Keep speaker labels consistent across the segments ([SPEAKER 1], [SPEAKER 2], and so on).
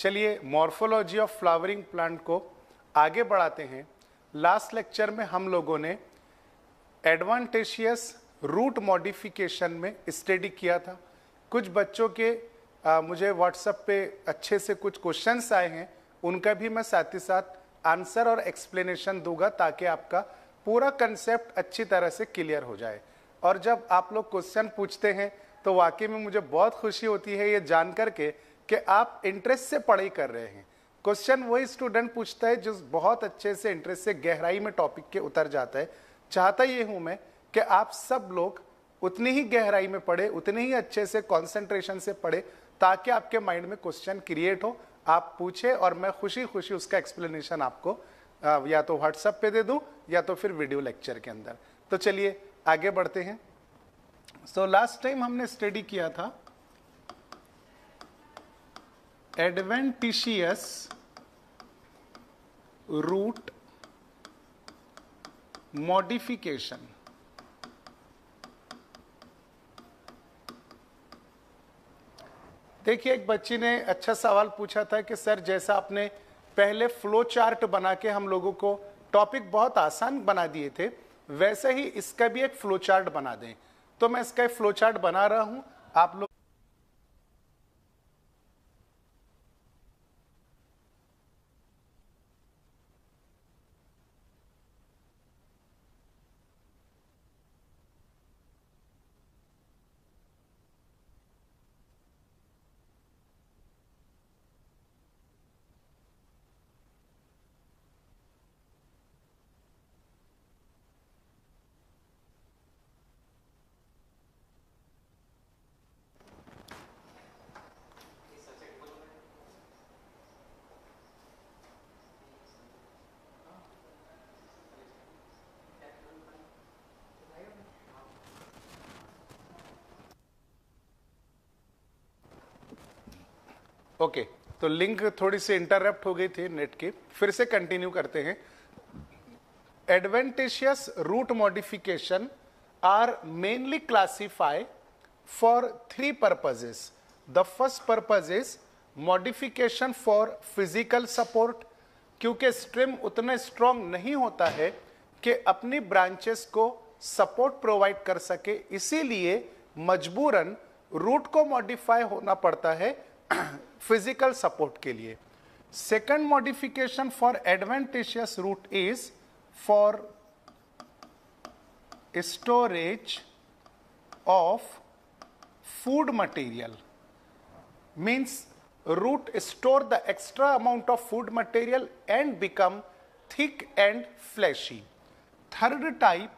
[SPEAKER 1] चलिए morphology of flowering plant को आगे बढ़ाते हैं लास्ट लेक्चर में हम लोगों ने एडवांटेशियस रूट मॉडिफिकेशन में स्टडी किया था कुछ बच्चों के आ, मुझे व्हाट्सएप पे अच्छे से कुछ क्वेश्चंस आए हैं उनका भी मैं साथ ही साथ आंसर और एक्सप्लेनेशन दूंगा ताकि आपका पूरा कंसेप्ट अच्छी तरह से क्लियर हो जाए और जब आप लोग क्वेश्चन पूछते हैं तो वाकई में मुझे बहुत खुशी होती है ये जान कर के कि आप इंटरेस्ट से पढ़ाई कर रहे हैं क्वेश्चन वही स्टूडेंट पूछता है जो बहुत अच्छे से इंटरेस्ट से गहराई में टॉपिक के उतर जाता है चाहता ये हूं मैं कि आप सब लोग उतनी ही गहराई में पढ़े उतने ही अच्छे से कॉन्सेंट्रेशन से पढ़े ताकि आपके माइंड में क्वेश्चन क्रिएट हो आप पूछे और मैं खुशी खुशी उसका एक्सप्लेनेशन आपको या तो व्हाट्सएप पे दे दूं या तो फिर वीडियो लेक्चर के अंदर तो चलिए आगे बढ़ते हैं सो लास्ट टाइम हमने स्टडी किया था adventitious root modification देखिए एक बच्ची ने अच्छा सवाल पूछा था कि सर जैसा आपने पहले फ्लो चार्ट बना के हम लोगों को टॉपिक बहुत आसान बना दिए थे वैसे ही इसका भी एक फ्लो चार्ट बना दें तो मैं इसका एक फ्लो चार्ट बना रहा हूं आप लोग ओके तो लिंक थोड़ी सी इंटरप्ट हो गई थी नेट की फिर से कंटिन्यू करते हैं adventitious root modification are mainly classify for three purposes the first purpose is modification for physical support क्योंकि स्ट्रिम उतना स्ट्रॉन्ग नहीं होता है कि अपनी ब्रांचेस को सपोर्ट प्रोवाइड कर सके इसीलिए मजबूरन रूट को मॉडिफाई होना पड़ता है Physical support. के second modification for for adventitious is for storage of food material means root store the extra amount of food material and become thick and fleshy third type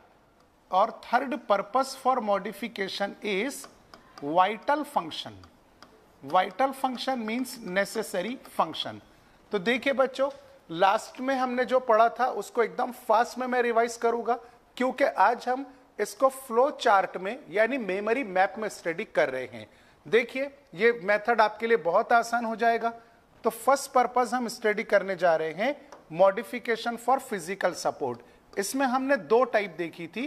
[SPEAKER 1] or third purpose for modification is vital function vital function means necessary function तो देखिए बच्चों last में हमने जो पढ़ा था उसको एकदम फास्ट में मैं रिवाइज करूंगा क्योंकि आज हम इसको फ्लो चार्ट में यानी मेमोरी मैप में स्टडी कर रहे हैं देखिए ये मेथड आपके लिए बहुत आसान हो जाएगा तो फर्स्ट पर्पज हम स्टडी करने जा रहे हैं मॉडिफिकेशन फॉर फिजिकल सपोर्ट इसमें हमने दो टाइप देखी थी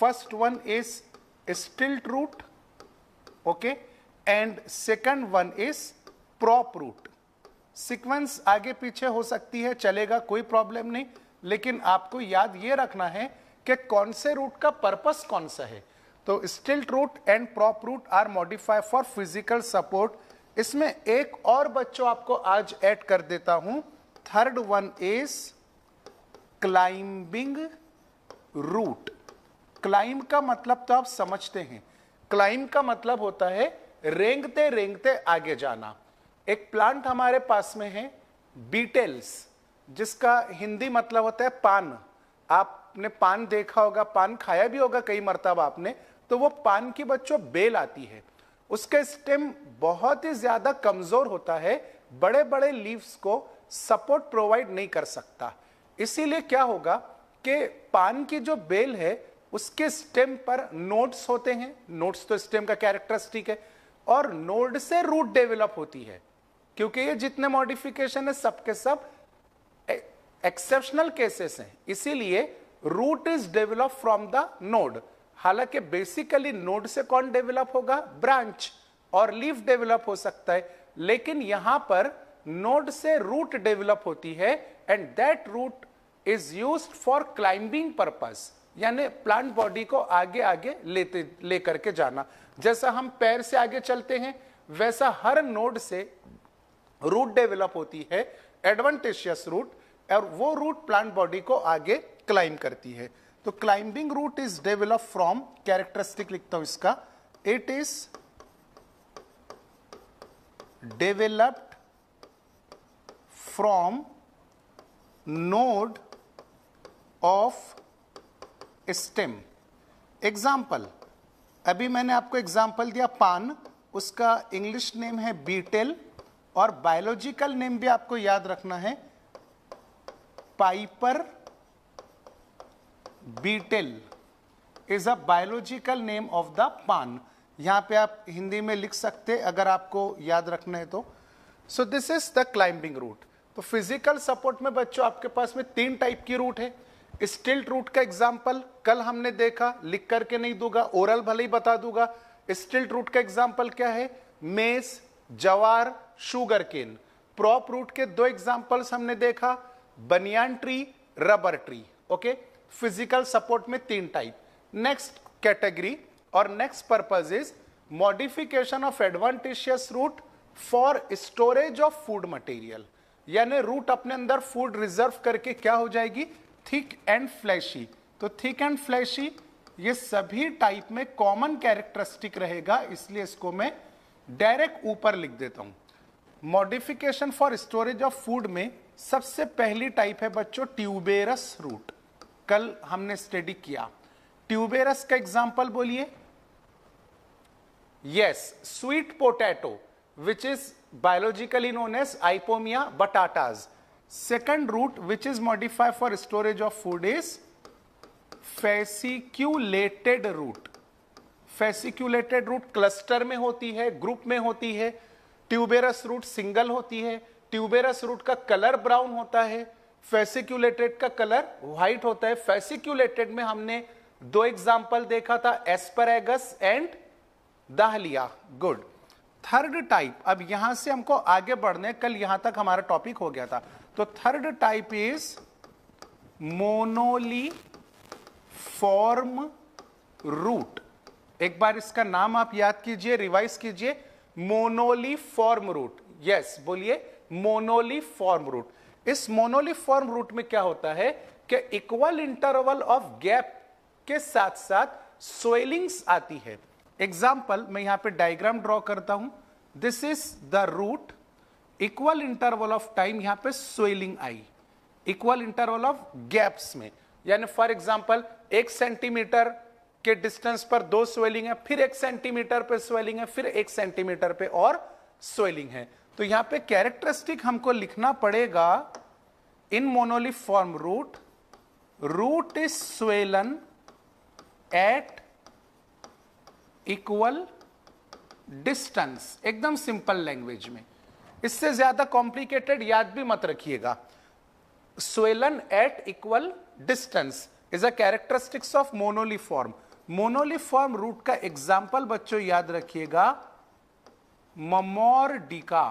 [SPEAKER 1] first one is stilt root okay okay? And second one is prop root sequence आगे पीछे हो सकती है चलेगा कोई प्रॉब्लम नहीं लेकिन आपको याद ये रखना है कि कौन से रूट का पर्पस कौन सा है तो stilt root and prop root are modify for physical support इसमें एक और बच्चों आपको आज ऐड कर देता हूं third one is climbing root climb का मतलब तो आप समझते हैं क्लाइंब का मतलब होता है रेंगते रेंगते आगे जाना एक प्लांट हमारे पास में है बीटेल्स जिसका हिंदी मतलब होता है पान आपने पान देखा होगा पान खाया भी होगा कई मरतब आपने तो वो पान की बच्चों बेल आती है उसके स्टेम बहुत ही ज्यादा कमजोर होता है बड़े बड़े लीव्स को सपोर्ट प्रोवाइड नहीं कर सकता इसीलिए क्या होगा कि पान की जो बेल है उसके स्टेम पर नोट्स होते हैं नोट्स तो स्टेम का कैरेक्टरिस्टिक है और नोड से रूट डेवलप होती है क्योंकि ये जितने मॉडिफिकेशन है सबके सब एक्सेप्शनल केसेस हैं इसीलिए root is develop from the node हालांकि बेसिकली नोड से कौन डेवलप होगा ब्रांच और लीफ डेवलप हो सकता है लेकिन यहां पर नोड से रूट डेवलप होती है and that root is use for climbing purpose यानी प्लांट बॉडी को आगे आगे लेते लेकर के जाना जैसा हम पैर से आगे चलते हैं वैसा हर नोड से रूट डेवलप होती है एडवांटेशियस रूट और वो रूट प्लांट बॉडी को आगे क्लाइम करती है तो climbing root is develop from characteristic लिखता हूं इसका it is developed from node of stem example अभी मैंने आपको एग्जाम्पल दिया पान उसका इंग्लिश नेम है बीटेल और बायोलॉजिकल नेम भी आपको याद रखना है Piper betel is a biological name of the paan यहां पे आप हिंदी में लिख सकते अगर आपको याद रखना है तो so this is the climbing root तो फिजिकल सपोर्ट में बच्चों आपके पास में तीन टाइप की रूट है स्टिल्ट रूट का एग्जाम्पल कल हमने देखा लिख करके नहीं दूंगा ओरल भले ही बता दूंगा स्टिल्ट रूट का एग्जाम्पल क्या है मेस जवार शुगर केन प्रॉप रूट के दो एग्जाम्पल्स हमने देखा banyan tree rubber tree okay physical support में तीन टाइप नेक्स्ट कैटेगरी और next purpose is modification of adventitious root for storage of food material यानी रूट अपने अंदर फूड रिजर्व करके क्या हो जाएगी थिक एंड फ्लैशी तो थिक एंड फ्लैशी ये सभी टाइप में कॉमन कैरेक्टरिस्टिक रहेगा इसलिए इसको मैं डायरेक्ट ऊपर लिख देता हूं modification for storage of food में सबसे पहली टाइप है बच्चों ट्यूबेरस रूट कल हमने स्टडी किया ट्यूबेरस का एग्जाम्पल बोलिए yes sweet potato which is biologically known as Ipomoea batatas Second root which is modified for storage of food is fasciculated root fasciculated root cluster में होती है ग्रुप में होती है ट्यूबेरस रूट सिंगल होती है ट्यूबेरस रूट का colour brown होता है फेसिक्यूलेटेड का कलर व्हाइट होता है फेसिक्यूलेटेड में हमने दो एग्जाम्पल देखा था asparagus and dahlia good third type अब यहां से हमको आगे बढ़ने कल यहां तक हमारा टॉपिक हो गया था तो third type is moniliform root एक बार इसका नाम आप याद कीजिए रिवाइज कीजिए मोनोली फॉर्म रूट यस बोलिए मोनोली फॉर्म रूट इस मोनोली फॉर्म रूट में क्या होता है कि इक्वल इंटरवल ऑफ गैप के साथ साथ स्वेलिंग्स आती है एग्जाम्पल मैं यहां पे डायग्राम ड्रॉ करता हूं this is the root equal interval of time यहां पे स्वेलिंग आई इक्वल इंटरवल ऑफ गैप्स में यानी फॉर एग्जाम्पल एक सेंटीमीटर के डिस्टेंस पर दो स्वेलिंग है फिर एक सेंटीमीटर पे स्वेलिंग है फिर एक सेंटीमीटर पे और स्वेलिंग है तो यहां पे कैरेक्टरिस्टिक हमको लिखना पड़ेगा in moniliform root root is swollen at equal distance एकदम सिंपल लैंग्वेज में इससे ज्यादा कॉम्प्लिकेटेड याद भी मत रखिएगा swollen at equal distance is a characteristics of moniliform moniliform root का एग्जाम्पल बच्चों याद रखिएगा ममोरडिका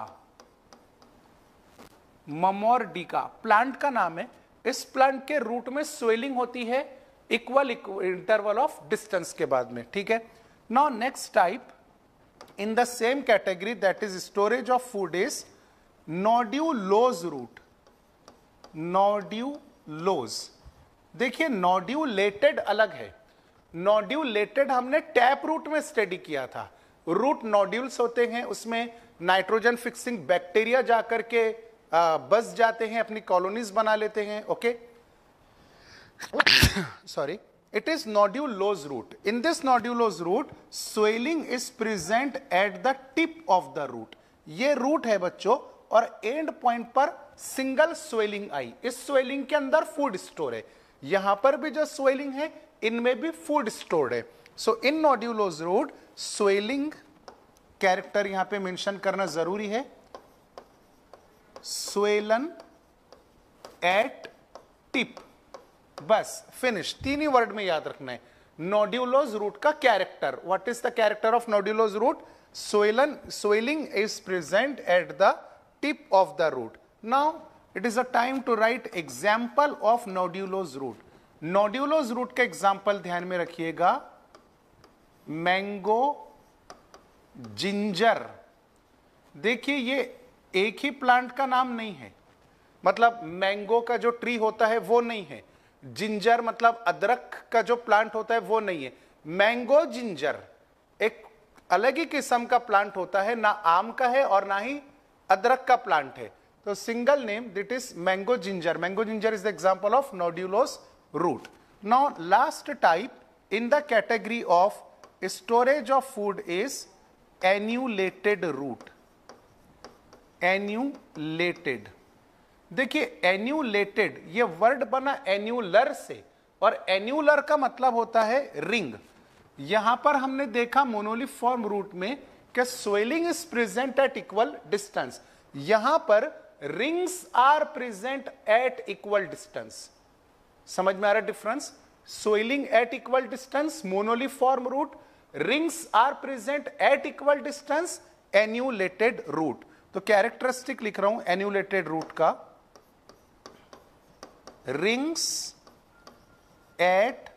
[SPEAKER 1] ममोरडिका प्लांट का नाम है इस प्लांट के रूट में स्वेलिंग होती है इक्वल इंटरवल ऑफ डिस्टेंस के बाद में ठीक है now next type in the same category that is storage of food is root root nodulose देखिए नोड्यूलेटेड अलग है नोड्यूलेटेड हमने टैप रूट में स्टडी किया था रूट नोड्यूल्स होते हैं उसमें नाइट्रोजन फिक्सिंग बैक्टीरिया जाकर के बस जाते हैं अपनी कॉलोनीज बना लेते हैं okay sorry it is nodulose root. In this nodulose root, swelling is present at the tip of the root. ये root है बच्चों और एंड पॉइंट पर सिंगल स्वेलिंग आई इस स्वेलिंग के अंदर फूड स्टोर है यहां पर भी जो स्वेलिंग है इनमें भी फूड स्टोर्ड है so in nodulose root swelling character यहां पे मेंशन करना जरूरी है स्वेलन एट टिप बस फिनिश तीन ही वर्ड में याद रखना है नोड्यूलोज रूट का character what is the character of nodulose root swollen swelling is present at the tip of the root now it is a time to write example of nodulose root nodulose root का example ध्यान में रखिएगा mango ginger देखिए ये एक ही plant का नाम नहीं है मतलब मैंगो का जो ट्री होता है वो नहीं है जिंजर मतलब अदरक का जो प्लांट होता है वो नहीं है मैंगो जिंजर एक अलग ही किस्म का प्लांट होता है ना आम का है और ना ही अदरक का प्लांट है तो single name that is mango ginger mango ginger is the example of nodulose root now last type in the category of storage of food is annulated root annulated देखिए एन्यूलेटेड ये वर्ड बना annular से और annular का मतलब होता है ring यहां पर हमने देखा मोनोली फॉर्म रूट में कि swelling is present at equal distance यहां पर rings are present at equal distance समझ में आ रहा difference swelling at equal distance moniliform root rings are present at equal distance annulated root तो कैरेक्टरिस्टिक लिख रहा हूं एन्यूलेटेड रूट का rings at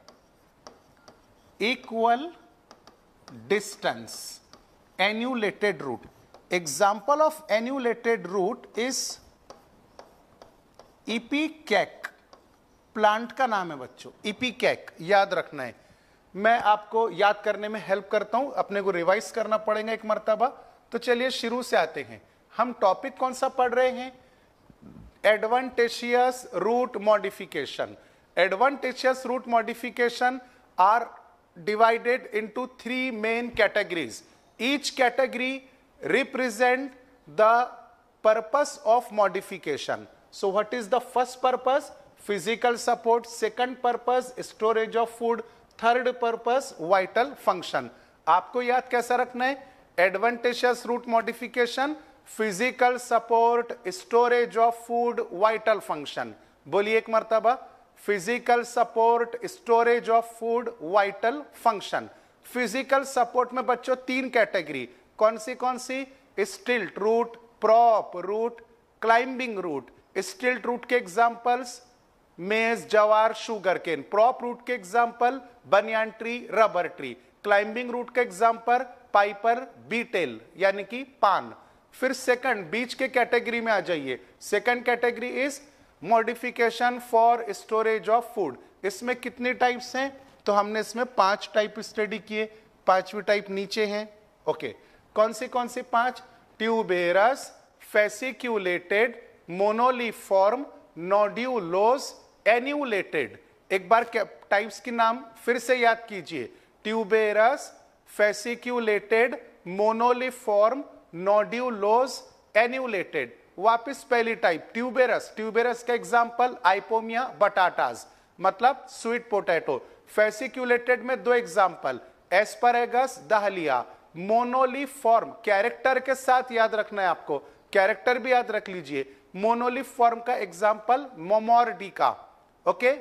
[SPEAKER 1] equal distance annulated root example of annulated root is epicac plant का नाम है बच्चों epicac याद रखना है मैं आपको याद करने में हेल्प करता हूं अपने को रिवाइज करना पड़ेगा एक मरतबा तो चलिए शुरू से आते हैं हम टॉपिक कौन सा पढ़ रहे हैं advantageous root modification. Advantageous root modification are divided into three main categories. Each category represent the purpose of modification. So what is the first purpose? Physical support. Second purpose, storage of food. Third purpose vital function आपको याद कैसा रखना है adventitious root modification physical support storage of food vital function बोलिए एक मरतबा physical support storage of food vital function physical support में बच्चों तीन कैटेगरी कौन सी कौन सी stilt root prop root climbing root stilt root के एग्जांपल्स मेज जवार शुगर केन प्रॉप रूट के example banyan tree rubber tree climbing root के एग्जाम्पल पाइपर बीटेल यानी कि पान फिर सेकंड बीच के कैटेगरी में आ जाइए second category is modification for storage of food इसमें कितने टाइप्स हैं तो हमने इसमें पांच टाइप स्टडी किए पांचवी टाइप नीचे हैं ओके okay. कौन से कौन से पांच ट्यूबेरस फेसिक्यूलेटेड मोनोलीफॉर्म नोड्यूलोस एन्यूलेटेड एक बार टाइप्स के नाम फिर से याद कीजिए ट्यूबेरस फेसिक्यूलेटेड मोनोलिफॉर्म नोड्यूलोज एन्यूलेटेड वापिस पहली टाइप ट्यूबेरस ट्यूबेरस का एग्जाम्पल आइपोमिया बटाटाज मतलब स्वीट पोटैटो फेसिक्यूलेटेड में दो example asparagus dahlia moniliform character के साथ याद रखना है आपको कैरेक्टर भी याद रख लीजिए मोनोलिफ फॉर्म का example Momordica okay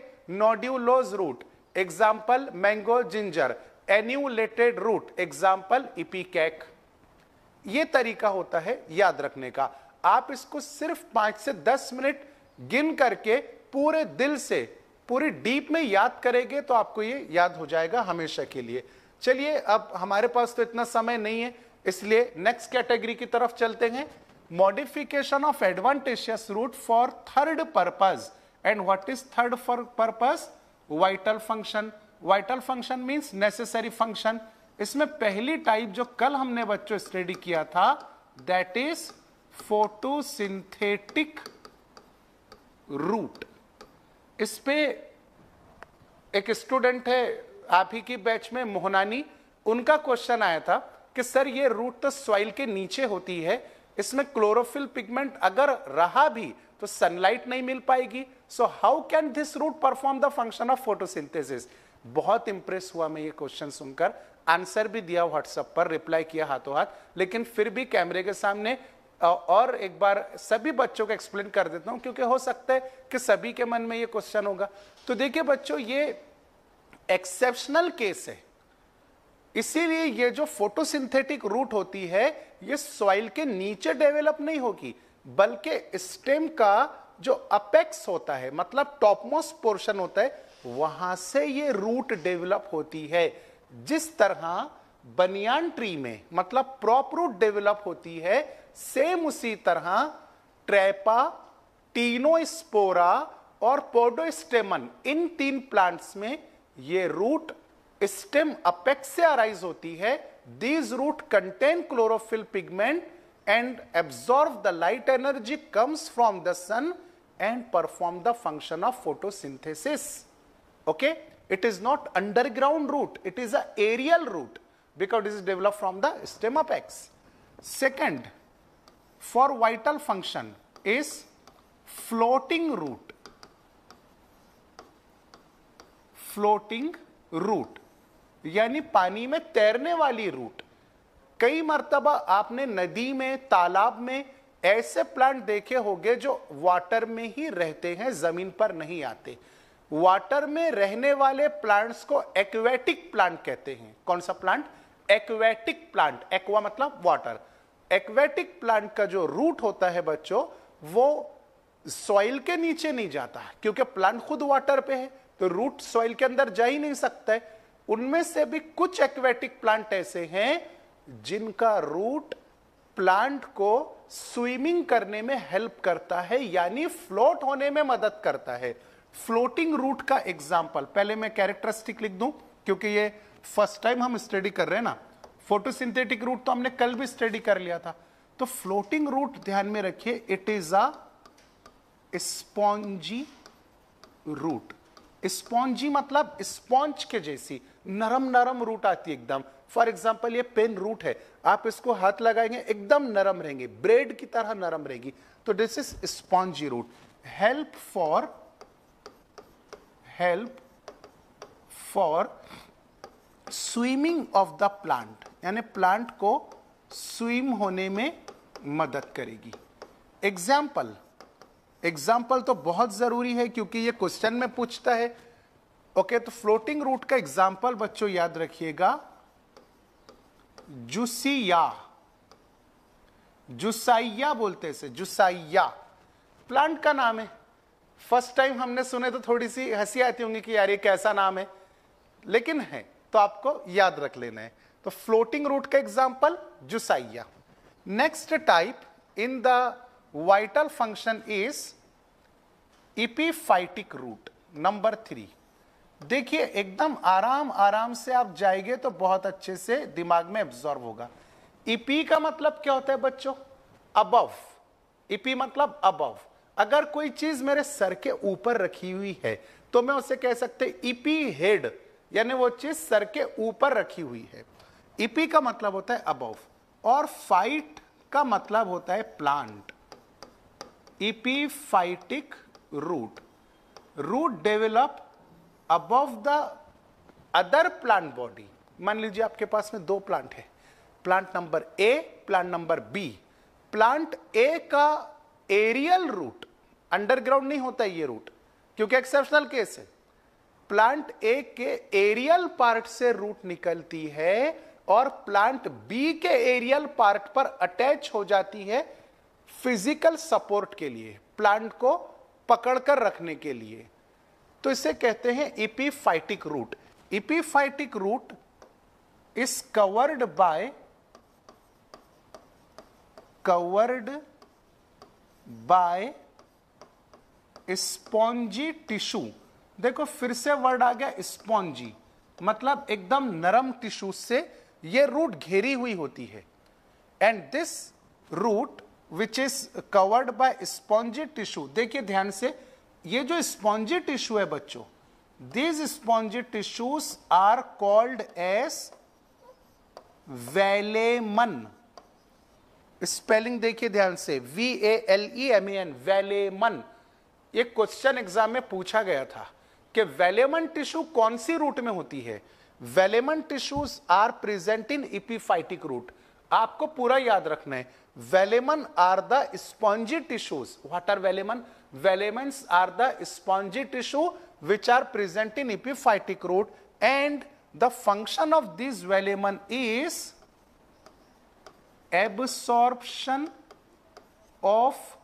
[SPEAKER 1] nodulose root example mango ginger annulated root example ipecac ये तरीका होता है याद रखने का आप इसको सिर्फ पांच से दस मिनट गिन करके पूरे दिल से पूरी डीप में याद करेंगे तो आपको ये याद हो जाएगा हमेशा के लिए चलिए अब हमारे पास तो इतना समय नहीं है इसलिए नेक्स्ट कैटेगरी की तरफ चलते हैं modification of adventitious root for third purpose and what is third for purpose vital function vital function means necessary function इसमें पहली टाइप जो कल हमने बच्चों स्टडी किया था दैट इज फोटोसिंथेटिक रूट इस पे एक स्टूडेंट है आप ही की बैच में मोहनानी उनका क्वेश्चन आया था कि सर ये रूट तो सॉइल के नीचे होती है इसमें क्लोरोफिल पिगमेंट अगर रहा भी तो सनलाइट नहीं मिल पाएगी so how can this root perform the function of photosynthesis बहुत इंप्रेस हुआ मैं ये क्वेश्चन सुनकर आंसर भी दिया व्हाट्सएप पर रिप्लाई किया हाथों हाथ लेकिन फिर भी कैमरे के सामने और एक बार सभी बच्चों को एक्सप्लेन कर देता हूं क्योंकि हो सकता है कि सभी के मन में ये क्वेश्चन होगा तो देखिए बच्चों ये एक्सेप्शनल केस है इसीलिए ये जो फोटोसिंथेटिक रूट होती है ये सॉइल के नीचे डेवलप नहीं होगी बल्कि स्टेम का जो अपेक्स होता है मतलब टॉपमोस्ट पोर्शन होता है वहां से ये रूट डेवलप होती है जिस तरह बनियान ट्री में मतलब प्रॉप रूट डेवलप होती है सेम उसी तरह ट्रेपा टीनोस्पोरा और पोडोस्टेमन इन तीन प्लांट्स में ये रूट स्टेम अपेक्स से अराइज होती है these root contain chlorophyll pigment and absorb the light energy comes from the sun and perform the function of photosynthesis okay It is not underground root, it is a aerial root because it is developed from the stem apex. Second, for vital function is floating root. floating root यानी पानी में तैरने वाली root कई मरतबा आपने नदी में तालाब में ऐसे प्लांट देखे होंगे जो वाटर में ही रहते हैं जमीन पर नहीं आते वाटर में रहने वाले प्लांट्स को एक्वेटिक प्लांट कहते हैं कौन सा प्लांट एक्वेटिक प्लांट एक्वा मतलब वाटर एक्वेटिक प्लांट का जो रूट होता है बच्चों वो सॉइल के नीचे नहीं जाता क्योंकि प्लांट खुद वाटर पे है तो रूट सॉइल के अंदर जा ही नहीं सकता है उनमें से भी कुछ एक्वेटिक प्लांट ऐसे हैं जिनका रूट प्लांट को स्विमिंग करने में हेल्प करता है यानी फ्लोट होने में मदद करता है फ्लोटिंग रूट का एग्जाम्पल पहले मैं कैरेक्टरिस्टिक लिख दूं क्योंकि ये फर्स्ट टाइम हम स्टडी कर रहे हैं ना फोटोसिंथेटिक रूट तो हमने कल भी स्टडी कर लिया था तो फ्लोटिंग रूट ध्यान में रखिए it is a spongy root spongy मतलब स्पॉन्ज के जैसी नरम नरम रूट आती है एकदम फॉर एग्जाम्पल ये पेन रूट है आप इसको हाथ लगाएंगे एकदम नरम रहेंगे ब्रेड की तरह नरम रहेगी तो this is spongy root help for help for swimming of the plant यानी प्लांट को स्विम होने में मदद करेगी एग्जाम्पल एग्जाम्पल तो बहुत ज़रूरी है क्योंकि ये क्वेश्चन में पूछता है ओके okay, तो फ्लोटिंग रूट का एग्जाम्पल बच्चों याद रखिएगा जुसिया जुसाइया बोलते हैं जुसाइया प्लांट का नाम है फर्स्ट टाइम हमने सुने तो थोड़ी सी हंसी आती होंगी कि यार ये कैसा नाम है लेकिन है तो आपको याद रख लेना है तो फ्लोटिंग रूट का example Jussiaea next type in the vital function is epiphytic root number three देखिए एकदम आराम आराम से आप जाएंगे तो बहुत अच्छे से दिमाग में एब्जॉर्व होगा इपी e का मतलब क्या होता है बच्चों अबव इपी e मतलब अबव अगर कोई चीज मेरे सर के ऊपर रखी हुई है तो मैं उसे कह सकते इपी हेड यानी वो चीज सर के ऊपर रखी हुई है इपी का मतलब होता है अबव और फाइट का मतलब होता है plant epiphytic root root develop above the other plant body मान लीजिए आपके पास में दो प्लांट है plant number A plant number B plant A का एरियल रूट अंडरग्राउंड नहीं होता ये रूट क्योंकि एक्सेप्शनल केस है प्लांट ए के एरियल पार्ट से रूट निकलती है और प्लांट बी के एरियल पार्ट पर अटैच हो जाती है फिजिकल सपोर्ट के लिए प्लांट को पकड़कर रखने के लिए तो इसे कहते हैं epiphytic root epiphytic root is covered by covered by spongy tissue देखो फिर से वर्ड आ गया स्पॉन्जी मतलब एकदम नरम टिश्यू से ये रूट घेरी हुई होती है and this root which is covered by spongy tissue देखिए ध्यान से ये जो स्पॉन्जी टिश्यू है बच्चों these spongy tissues are called as velamen spelling देखिए ध्यान से V A L E M N velamen एक क्वेश्चन एग्जाम में पूछा गया था कि वेलेमन टिश्यू कौन सी रूट में होती है velamen tissues are present in epiphytic root आपको पूरा याद रखना है velamen are the spongy tissues what are velamen velamen are the spongy tissue which are present in epiphytic root and the function of this velamen is absorption of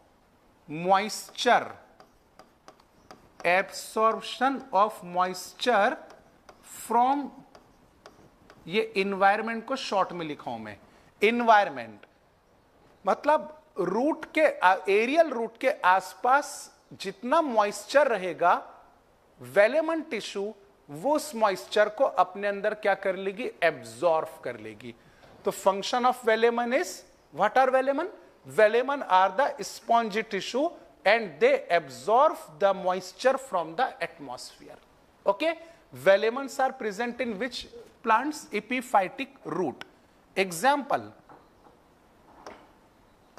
[SPEAKER 1] moisture absorption of moisture from ये environment को short में लिखा हूं मैं environment मतलब root के aerial root के आसपास जितना मॉइस्चर रहेगा वेलेमन टिश्यू वो उस मॉइस्चर को अपने अंदर क्या कर लेगी एब्जॉर्व कर लेगी the function of velamen is, what are velamen? Velamen are the spongy tissue and they absorb the moisture from the atmosphere. Okay? Velamens are present in which plants? Epiphytic root. Example.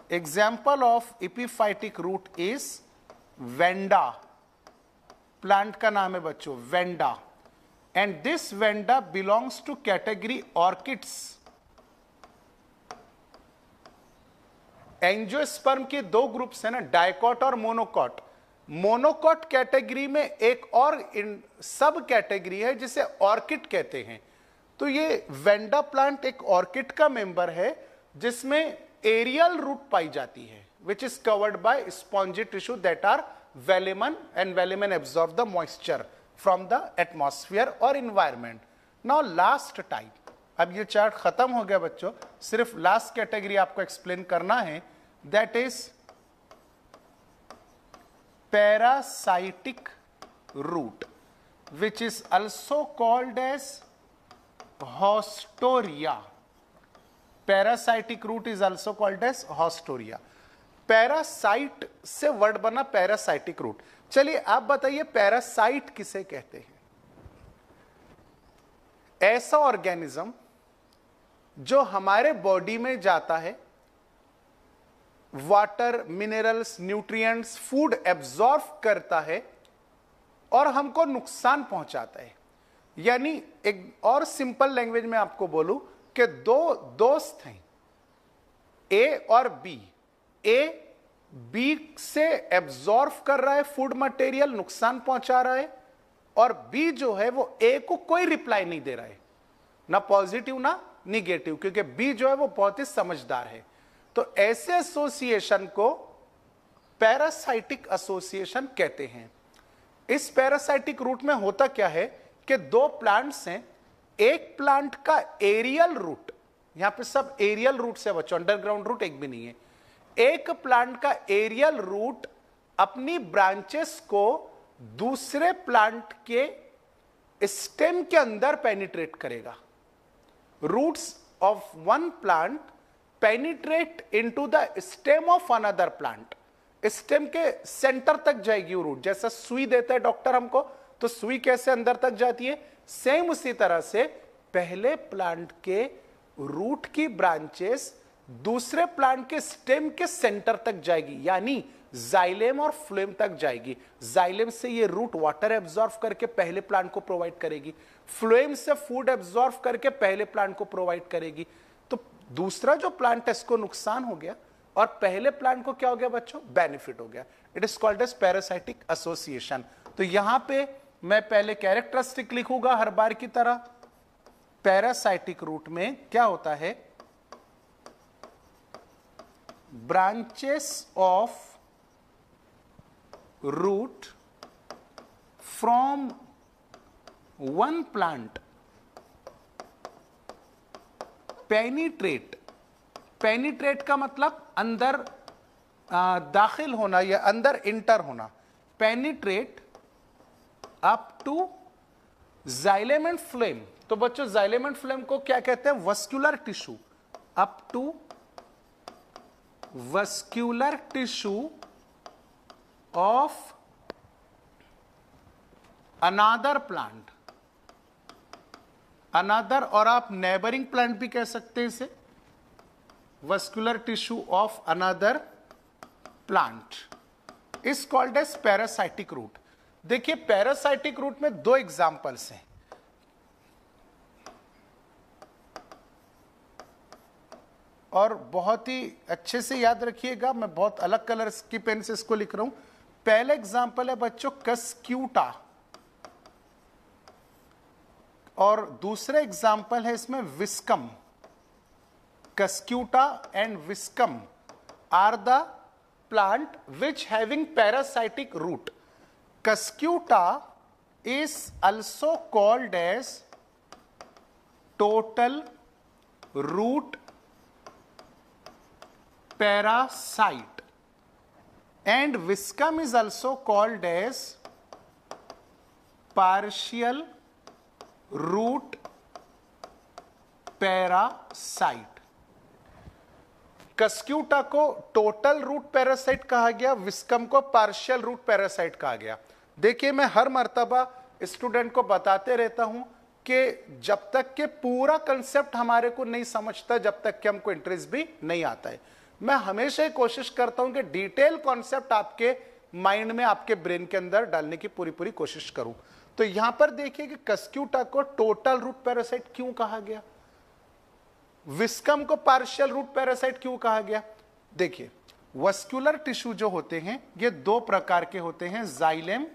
[SPEAKER 1] Example of epiphytic root is venda Plant का नाम है बच्चों venda and this Vanda belongs to category orchids. Angiosperm के दो groups हैं ना dicot और monocot monocot category में एक और सब कैटेगरी है जिसे ऑर्किड कहते हैं तो ये वेंडा प्लांट एक ऑर्किड का मेंबर है जिसमें एरियल रूट पाई जाती है which is covered by spongy tissue that are velamen and velamen absorb the moisture from the atmosphere और इन्वायरमेंट नाउ लास्ट टाइप अब ये चार्ट खत्म हो गया बच्चों सिर्फ लास्ट कैटेगरी आपको एक्सप्लेन करना है that is parasitic root which is also called as haustoria parasitic root is also called as haustoria parasite से वर्ड बना पैरासाइटिक रूट चलिए आप बताइए पैरासाइट किसे कहते हैं ऐसा ऑर्गेनिज्म जो हमारे बॉडी में जाता है water minerals nutrients food absorb करता है और हमको नुकसान पहुंचाता है यानी एक और सिंपल लैंग्वेज में आपको बोलूं कि दो दोस्त हैं ए और बी ए बी से एब्जॉर्व कर रहा है फूड मटेरियल नुकसान पहुंचा रहा है और बी जो है वो ए को कोई रिप्लाई नहीं दे रहा है ना पॉजिटिव ना निगेटिव क्योंकि बी जो है वो बहुत ही समझदार है तो ऐसे एसोसिएशन को पैरासाइटिक एसोसिएशन कहते हैं इस पैरासाइटिक रूट में होता क्या है कि दो प्लांट्स हैं एक प्लांट का एरियल रूट यहां पे सब एरियल रूट से बचो अंडरग्राउंड रूट एक भी नहीं है एक प्लांट का एरियल रूट अपनी ब्रांचेस को दूसरे प्लांट के स्टेम के अंदर पेनिट्रेट करेगा roots of one plant penetrate into the stem of another plant stem के सेंटर तक जाएगी वो रूट जैसा सुई देता है डॉक्टर हमको तो सुई कैसे अंदर तक जाती है सेम उसी तरह से पहले प्लांट के रूट की ब्रांचेस दूसरे प्लांट के स्टेम के सेंटर तक जाएगी यानी जाइलेम और फ्लोएम तक जाएगी जाइलेम से ये रूट वाटर एब्जॉर्व करके पहले प्लांट को प्रोवाइड करेगी फ्लोएम से फूड एब्जॉर्व करके पहले प्लांट को प्रोवाइड करेगी तो दूसरा जो प्लांट है इसको नुकसान हो गया और पहले प्लांट को क्या हो गया बच्चों बेनिफिट हो गया it is called as parasitic association तो यहां पे मैं पहले कैरेक्टरिस्टिक लिखूंगा हर बार की तरह पैरासाइटिक रूट में क्या होता है branches of root from one plant penetrate penetrate का मतलब अंदर आ, दाखिल होना या अंदर इंटर होना penetrate up to xylem and phloem तो बच्चों जाइलेमेंट फ्लेम को क्या कहते हैं vascular tissue up to vascular tissue of another plant another और आप नेबरिंग प्लांट भी कह सकते हैं इसे vascular tissue of another plant is called as parasitic root देखिए पैरासाइटिक रूट में दो एग्जाम्पल्स हैं और बहुत ही अच्छे से याद रखिएगा मैं बहुत अलग कलर की पेन से इसको लिख रहा हूं पहला एग्जाम्पल है बच्चों कस्क्यूटा और दूसरा एग्जाम्पल है इसमें viscum cuscuta and viscum are the plant which having parasitic root cuscuta is also called as total root parasite and viscum is also called as partial root parasite cuscuta को total root parasite कहा गया Viscum को partial root parasite कहा गया देखिए मैं हर मरतबा student को बताते रहता हूं कि जब तक के पूरा कंसेप्ट हमारे को नहीं समझता जब तक के हमको इंटरेस्ट भी नहीं आता है मैं हमेशा कोशिश करता हूं कि डिटेल कॉन्सेप्ट आपके माइंड में आपके ब्रेन के अंदर डालने की पूरी पूरी कोशिश करूं तो यहां पर देखिए कि कस्क्यूटा को टोटल रूट पैरासाइट क्यों कहा गया विस्कम को पार्शियल रूट पैरासाइट क्यों कहा गया देखिए वस्कुलर टिश्यू जो होते हैं ये दो प्रकार के होते हैं जाइलेम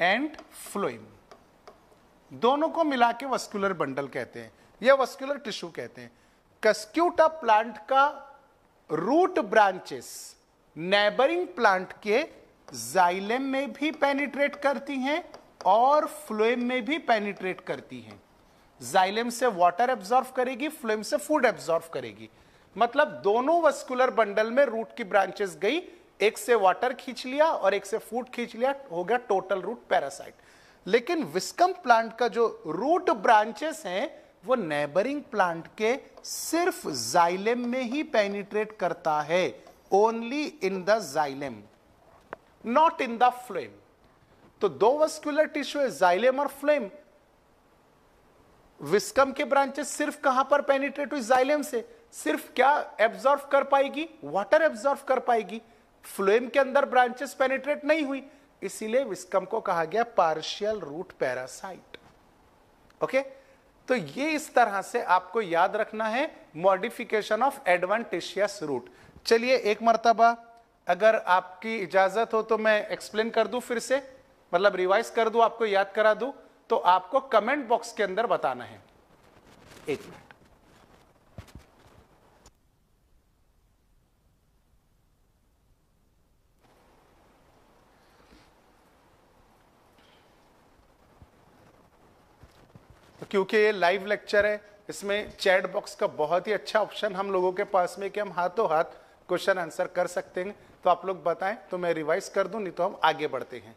[SPEAKER 1] एंड फ्लोइम दोनों को मिला के वस्कुलर बंडल कहते हैं या वस्कुलर टिश्यू कहते हैं कस्क्यूटा प्लांट का रूट ब्रांचेस नेबरिंग प्लांट के जाइलेम में भी पेनिट्रेट करती हैं और फ्लोएम में भी पेनिट्रेट करती हैं जाइलेम से वाटर एब्जॉर्व करेगी फ्लोएम से फूड एब्जॉर्व करेगी मतलब दोनों वस्कुलर बंडल में रूट की ब्रांचेस गई एक से वाटर खींच लिया और एक से फूड खींच लिया हो गया टोटल रूट पैरासाइट लेकिन विस्कम प्लांट का जो रूट ब्रांचेस हैं वो नेबरिंग प्लांट के सिर्फ जाइलेम में ही पेनिट्रेट करता है only in the xylem not in the phloem तो दो वस्कुलर टिश्यू है जाइलेम और फ्लेम विस्कम के ब्रांचेस सिर्फ कहां पर पेनिट्रेट हुई जाइलेम से सिर्फ क्या एब्जॉर्व कर पाएगी वाटर एब्जॉर्व कर पाएगी फ्लेम के अंदर ब्रांचेस पेनिट्रेट नहीं हुई इसीलिए विस्कम को कहा गया partial root parasite okay okay? तो ये इस तरह से आपको याद रखना है मॉडिफिकेशन ऑफ एडवांटेशियस रूट चलिए एक मरतबा अगर आपकी इजाजत हो तो मैं एक्सप्लेन कर दूं फिर से मतलब रिवाइज कर दूं आपको याद करा दूं तो आपको कमेंट बॉक्स के अंदर बताना है एक मिनट क्योंकि ये लाइव लेक्चर है इसमें चैट बॉक्स का बहुत ही अच्छा ऑप्शन हम लोगों के पास में कि हम हाथों हाथ क्वेश्चन आंसर कर सकते हैं तो आप लोग बताएं तो मैं रिवाइज कर दूं नहीं तो हम आगे बढ़ते हैं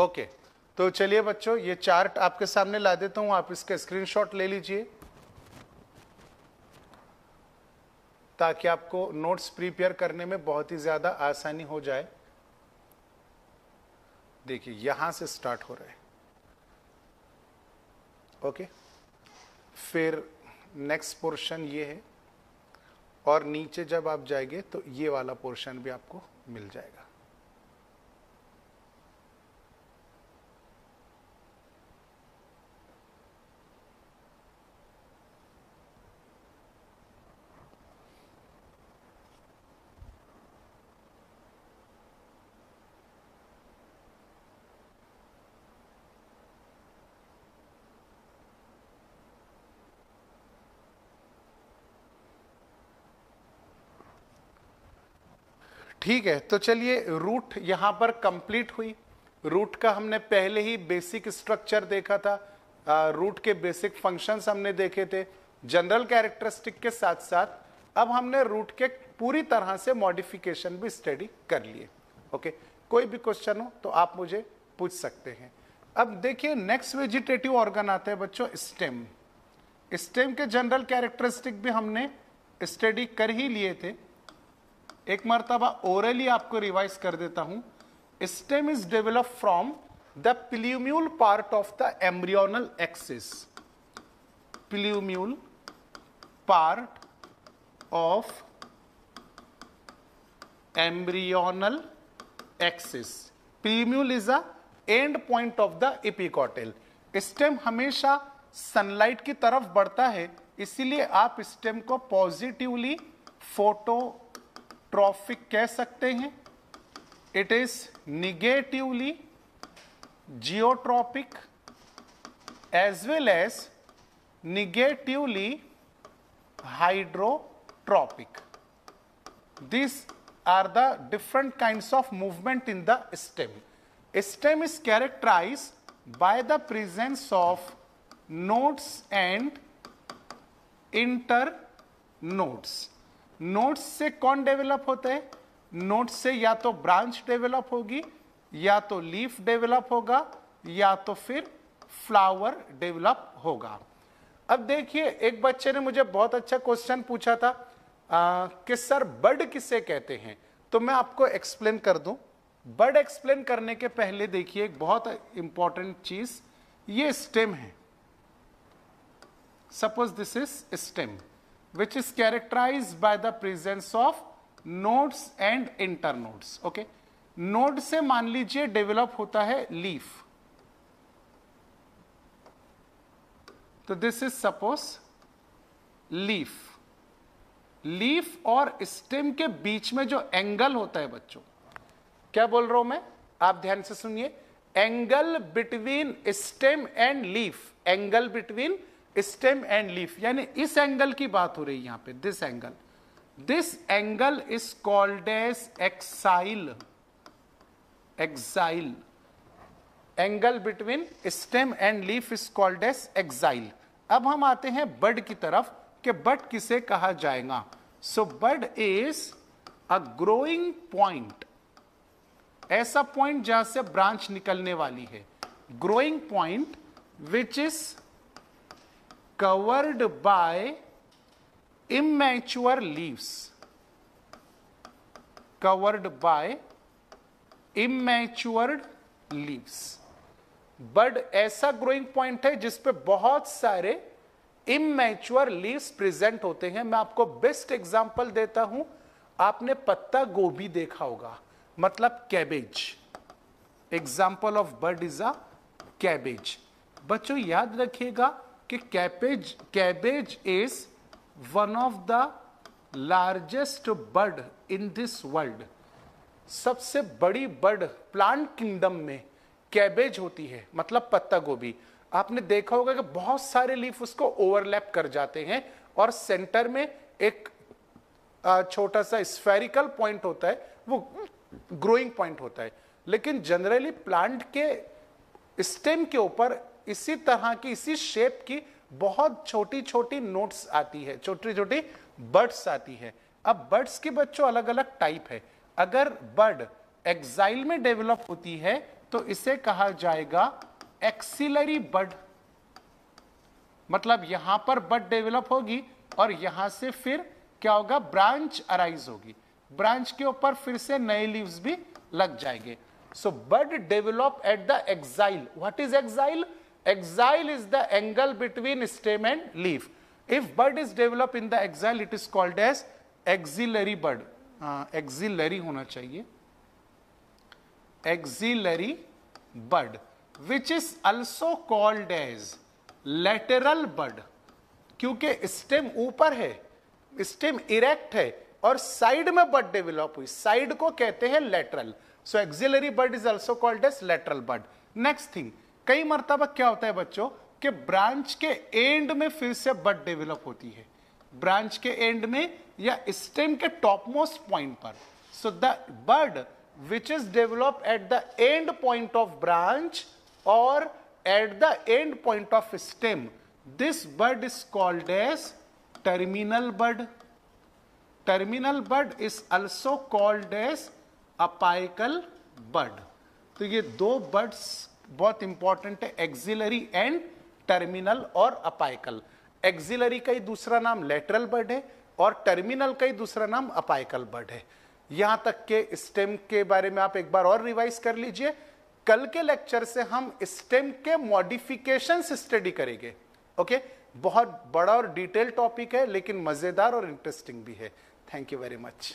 [SPEAKER 1] ओके तो चलिए बच्चों ये चार्ट आपके सामने ला देता हूं आप इसका स्क्रीनशॉट ले लीजिए ताकि आपको नोट्स प्रिपेयर करने में बहुत ही ज़्यादा आसानी हो जाए देखिए यहां से स्टार्ट हो रहा है ओके फिर नेक्स्ट पोर्शन ये है और नीचे जब आप जाएंगे तो ये वाला पोर्शन भी आपको मिल जाएगा ठीक है तो चलिए रूट यहां पर कंप्लीट हुई रूट का हमने पहले ही बेसिक स्ट्रक्चर देखा था रूट के बेसिक फंक्शंस हमने देखे थे जनरल कैरेक्टरिस्टिक के साथ साथ अब हमने रूट के पूरी तरह से मॉडिफिकेशन भी स्टडी कर लिए ओके कोई भी क्वेश्चन हो तो आप मुझे पूछ सकते हैं अब देखिए नेक्स्ट वेजिटेटिव ऑर्गन आते हैं बच्चों स्टेम स्टेम के जनरल कैरेक्टरिस्टिक भी हमने स्टडी कर ही लिए थे एक मरतबा ओरली आपको रिवाइज कर देता हूं stem is develop from the plumule part of the embryonal axis plumule part of embryonal axis plumule is a end point of the epicotyl stem हमेशा सनलाइट की तरफ बढ़ता है इसीलिए आप स्टेम को पॉजिटिवली फोटो Trophic, कह सकते it is negatively geotropic as well as negatively hydrotropic. These are the different kinds of movement in the stem. Stem is characterized by the presence of nodes and internodes. Nodes से कौन develop होते हैं notes से या तो branch develop होगी या तो लीफ डेवलप होगा या तो फिर फ्लावर डेवलप होगा अब देखिए एक बच्चे ने मुझे बहुत अच्छा क्वेश्चन पूछा था आ, कि सर बर्ड किसे कहते हैं तो मैं आपको एक्सप्लेन कर दूं बर्ड एक्सप्लेन करने के पहले देखिए एक बहुत इंपॉर्टेंट चीज ये स्टेम है suppose this is stem which is characterized by the presence of nodes and internodes okay node से मान लीजिए डेवलप होता है लीफ तो this is suppose leaf leaf और स्टेम के बीच में जो एंगल होता है बच्चों क्या बोल रहा हूं मैं आप ध्यान से सुनिए angle between stem and leaf angle between stem and leaf यानी इस एंगल की बात हो रही है यहां पे this angle this angle is called as axil axil angle between stem and leaf is called as axil अब हम आते हैं बर्ड की तरफ कि बर्ड किसे कहा जाएगा so bud is a growing point ऐसा पॉइंट जहां से ब्रांच निकलने वाली है growing point which is covered by immature leaves. Covered by immature leaves. Bud ऐसा ग्रोइंग पॉइंट है जिसपे बहुत सारे इमेच्योर लीव्स प्रेजेंट होते हैं मैं आपको बेस्ट एग्जांपल देता हूं आपने पत्ता गोभी देखा होगा मतलब cabbage example of bud is a cabbage बच्चों याद रखिएगा कि cabbage cabbage is one of the largest bud in this world सबसे बड़ी बर्ड प्लांट किंगडम में कैबेज होती है मतलब पत्ता गोभी आपने देखा होगा कि बहुत सारे लीफ उसको ओवरलैप कर जाते हैं और सेंटर में एक छोटा सा स्फेरिकल पॉइंट होता है वो ग्रोइंग पॉइंट होता है लेकिन जनरली प्लांट के स्टेम के ऊपर इसी तरह की इसी शेप की बहुत छोटी छोटी नोट्स आती है छोटी छोटी बर्ड्स आती है अब बर्ड्स की बच्चों अलग अलग टाइप है अगर बर्ड एक्साइल में डेवलप होती है तो इसे कहा जाएगा एक्सिलरी बर्ड मतलब यहां पर बर्ड डेवलप होगी और यहां से फिर क्या होगा ब्रांच अराइज होगी ब्रांच के ऊपर फिर से नए लीव्स भी लग जाएंगे so bud develop at the axil what is axil axil is the angle between stem and leaf. If bud is develop in the exile, it is called as axillary bud एक्री ah, होना चाहिए axillary bud which is also called as lateral bud क्योंकि stem ऊपर है stem erect है और side में bird develop हुई साइड को कहते हैं lateral so axillary bud is also called as lateral bud next thing कई मरतबा क्या होता है बच्चों कि ब्रांच के एंड में फिर से बट डेवलप होती है ब्रांच के एंड में या स्टेम के टॉप मोस्ट पॉइंट पर so the bud which is develop at the end point of branch और at the end point of stem this bud is called as terminal bud terminal bud is also called as apical bud तो ये दो buds बहुत important है axillary and terminal और apical axillary का ही दूसरा नाम लेटरल बर्ड है और टर्मिनल का ही दूसरा नाम अपाइकल बर्ड है यहां तक के स्टेम के बारे में आप एक बार और रिवाइज कर लीजिए कल के लेक्चर से हम स्टेम के मॉडिफिकेशन स्टडी करेंगे ओके बहुत बड़ा और डिटेल टॉपिक है लेकिन मजेदार और इंटरेस्टिंग भी है थैंक यू वेरी मच